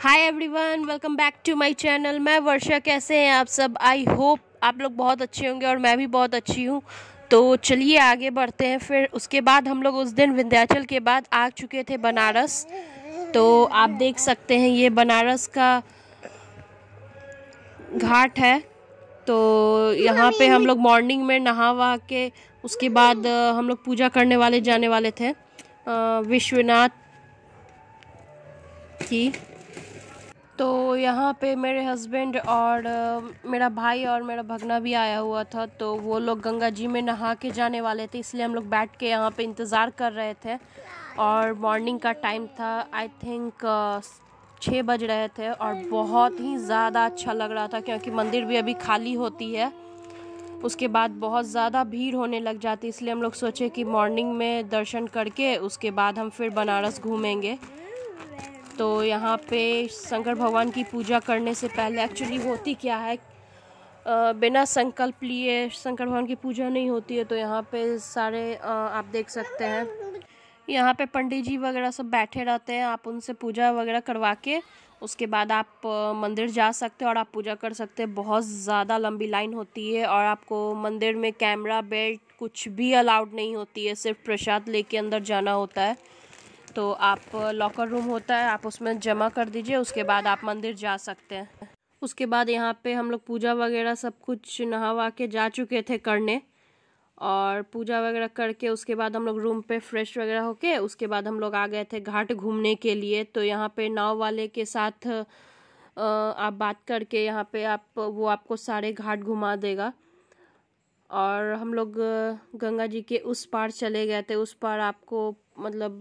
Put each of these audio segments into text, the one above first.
hi everyone welcome back to my channel मैं वर्षा कैसे हैं आप सब आई होप आप लोग बहुत अच्छे होंगे और मैं भी बहुत अच्छी हूँ तो चलिए आगे बढ़ते हैं फिर उसके बाद हम लोग उस दिन विंध्याचल के बाद आ चुके थे बनारस तो आप देख सकते हैं ये बनारस का घाट है तो यहाँ पे हम लोग मॉर्निंग में नहा वहा के उसके बाद हम लोग पूजा करने वाले जाने वाले थे विश्वनाथ की तो यहाँ पे मेरे हस्बैंड और मेरा भाई और मेरा भगना भी आया हुआ था तो वो लोग गंगा जी में नहा के जाने वाले थे इसलिए हम लोग बैठ के यहाँ पे इंतज़ार कर रहे थे और मॉर्निंग का टाइम था आई थिंक छः बज रहे थे और बहुत ही ज़्यादा अच्छा लग रहा था क्योंकि मंदिर भी अभी खाली होती है उसके बाद बहुत ज़्यादा भीड़ होने लग जाती इसलिए हम लोग सोचे कि मॉर्निंग में दर्शन करके उसके बाद हम फिर बनारस घूमेंगे तो यहाँ पे शंकर भगवान की पूजा करने से पहले एक्चुअली होती क्या है बिना संकल्प लिए शंकर भगवान की पूजा नहीं होती है तो यहाँ पे सारे आप देख सकते हैं यहाँ पे पंडित जी वगैरह सब बैठे रहते हैं आप उनसे पूजा वगैरह करवा के उसके बाद आप मंदिर जा सकते हैं और आप पूजा कर सकते हैं बहुत ज़्यादा लंबी लाइन होती है और आपको मंदिर में कैमरा बेल्ट कुछ भी अलाउड नहीं होती है सिर्फ प्रसाद लेके अंदर जाना होता है तो आप लॉकर रूम होता है आप उसमें जमा कर दीजिए उसके बाद आप मंदिर जा सकते हैं उसके बाद यहाँ पे हम लोग पूजा वगैरह सब कुछ नहा वहा के जा चुके थे करने और पूजा वगैरह करके उसके बाद हम लोग रूम पे फ्रेश वगैरह होके उसके बाद हम लोग आ गए थे घाट घूमने के लिए तो यहाँ पे नाव वाले के साथ आप बात करके यहाँ पे आप वो आपको सारे घाट घुमा देगा और हम लोग गंगा जी के उस पार चले गए थे उस पार आपको मतलब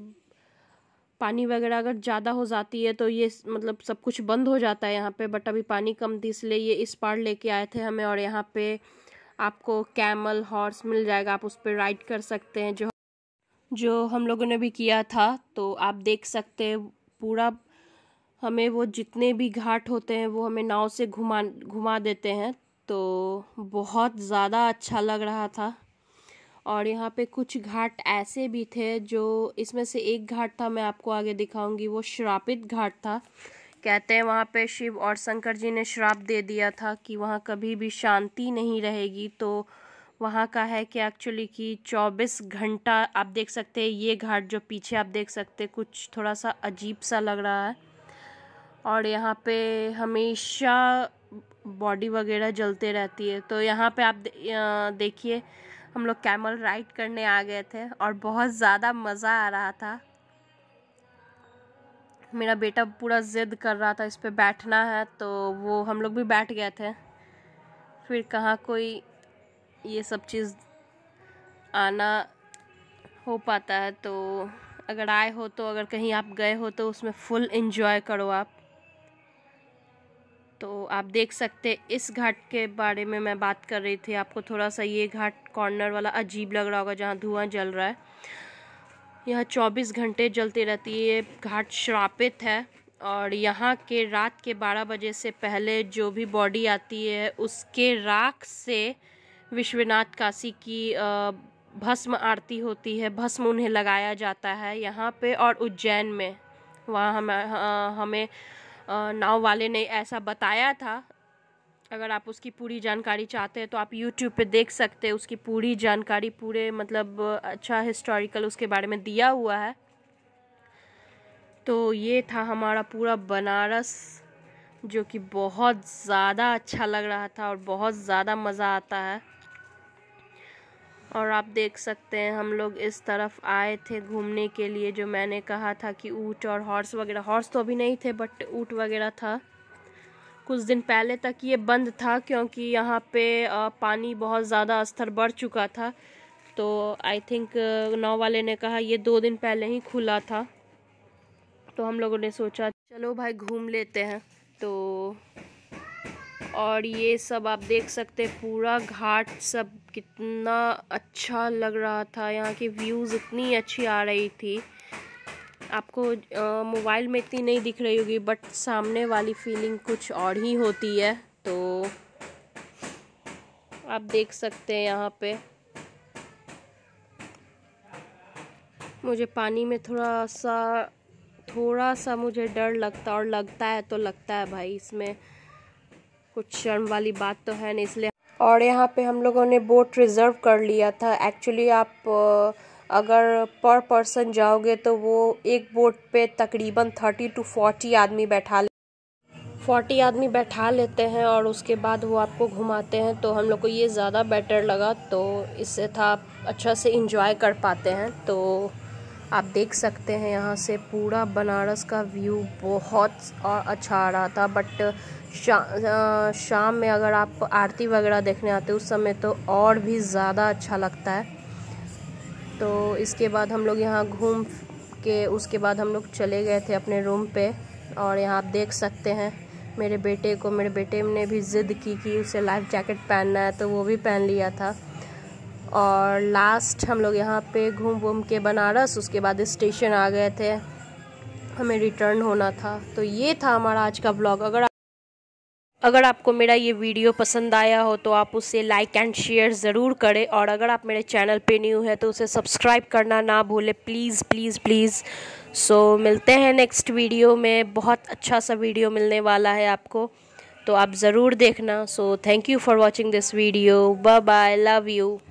पानी वगैरह अगर ज़्यादा हो जाती है तो ये मतलब सब कुछ बंद हो जाता है यहाँ पे बट अभी पानी कम थी इसलिए ये इस पार लेके आए थे हमें और यहाँ पे आपको कैमल हॉर्स मिल जाएगा आप उस पर राइड कर सकते हैं जो जो हम लोगों ने भी किया था तो आप देख सकते हैं पूरा हमें वो जितने भी घाट होते हैं वो हमें नाव से घुमा घुमा देते हैं तो बहुत ज़्यादा अच्छा लग रहा था और यहाँ पे कुछ घाट ऐसे भी थे जो इसमें से एक घाट था मैं आपको आगे दिखाऊंगी वो श्रापित घाट था कहते हैं वहाँ पे शिव और शंकर जी ने श्राप दे दिया था कि वहाँ कभी भी शांति नहीं रहेगी तो वहाँ का है कि एक्चुअली कि 24 घंटा आप देख सकते हैं ये घाट जो पीछे आप देख सकते कुछ थोड़ा सा अजीब सा लग रहा है और यहाँ पे हमेशा बॉडी वगैरह जलते रहती है तो यहाँ पे आप देखिए हम लोग कैमल राइड करने आ गए थे और बहुत ज़्यादा मज़ा आ रहा था मेरा बेटा पूरा ज़िद कर रहा था इस पर बैठना है तो वो हम लोग भी बैठ गए थे फिर कहाँ कोई ये सब चीज़ आना हो पाता है तो अगर आए हो तो अगर कहीं आप गए हो तो उसमें फुल इन्जॉय करो आप तो आप देख सकते इस घाट के बारे में मैं बात कर रही थी आपको थोड़ा सा ये घाट कॉर्नर वाला अजीब लग रहा होगा जहाँ धुआं जल रहा है यह 24 घंटे जलती रहती है ये घाट श्रापित है और यहाँ के रात के 12 बजे से पहले जो भी बॉडी आती है उसके राख से विश्वनाथ काशी की भस्म आरती होती है भस्म उन्हें लगाया जाता है यहाँ पे और उज्जैन में वहाँ हमें हाँ, हमें नाव वाले ने ऐसा बताया था अगर आप उसकी पूरी जानकारी चाहते हैं तो आप यूट्यूब पे देख सकते हैं उसकी पूरी जानकारी पूरे मतलब अच्छा हिस्टोरिकल उसके बारे में दिया हुआ है तो ये था हमारा पूरा बनारस जो कि बहुत ज़्यादा अच्छा लग रहा था और बहुत ज़्यादा मज़ा आता है और आप देख सकते हैं हम लोग इस तरफ आए थे घूमने के लिए जो मैंने कहा था कि ऊँट और हॉर्स वगैरह हॉर्स तो अभी नहीं थे बट ऊँट वगैरह था कुछ दिन पहले तक ये बंद था क्योंकि यहाँ पे पानी बहुत ज़्यादा स्तर बढ़ चुका था तो आई थिंक नाव वाले ने कहा ये दो दिन पहले ही खुला था तो हम लोगों ने सोचा चलो भाई घूम लेते हैं तो और ये सब आप देख सकते हैं पूरा घाट सब कितना अच्छा लग रहा था यहाँ की व्यूज़ इतनी अच्छी आ रही थी आपको मोबाइल में इतनी नहीं दिख रही होगी बट सामने वाली फीलिंग कुछ और ही होती है तो आप देख सकते हैं यहाँ पे मुझे पानी में थोड़ा सा थोड़ा सा मुझे डर लगता और लगता है तो लगता है भाई इसमें कुछ शर्म वाली बात तो है नहीं इसलिए और यहाँ पे हम लोगों ने बोट रिज़र्व कर लिया था एक्चुअली आप अगर पर पर्सन जाओगे तो वो एक बोट पे तकरीबन थर्टी टू फोर्टी आदमी बैठा ले फोर्टी आदमी बैठा लेते हैं और उसके बाद वो आपको घुमाते हैं तो हम लोग को ये ज़्यादा बेटर लगा तो इससे था आप अच्छा से इंजॉय कर पाते हैं तो आप देख सकते हैं यहाँ से पूरा बनारस का व्यू बहुत और अच्छा आ रहा था बट शा, शाम में अगर आप आरती वगैरह देखने आते उस समय तो और भी ज़्यादा अच्छा लगता है तो इसके बाद हम लोग यहाँ घूम के उसके बाद हम लोग चले गए थे अपने रूम पे और यहाँ आप देख सकते हैं मेरे बेटे को मेरे बेटे ने भी ज़िद की कि उसे लाइफ जैकेट पहनना है तो वो भी पहन लिया था और लास्ट हम लोग यहाँ पे घूम घूम के बनारस उसके बाद स्टेशन आ गए थे हमें रिटर्न होना था तो ये था हमारा आज का ब्लॉग अगर अगर आपको मेरा ये वीडियो पसंद आया हो तो आप उसे लाइक एंड शेयर ज़रूर करें और अगर आप मेरे चैनल पे न्यू है तो उसे सब्सक्राइब करना ना भूलें please please please so so, मिलते हैं नेक्स्ट वीडियो में बहुत अच्छा सा वीडियो मिलने वाला है आपको तो आप ज़रूर देखना so thank you for watching this video bye bye love you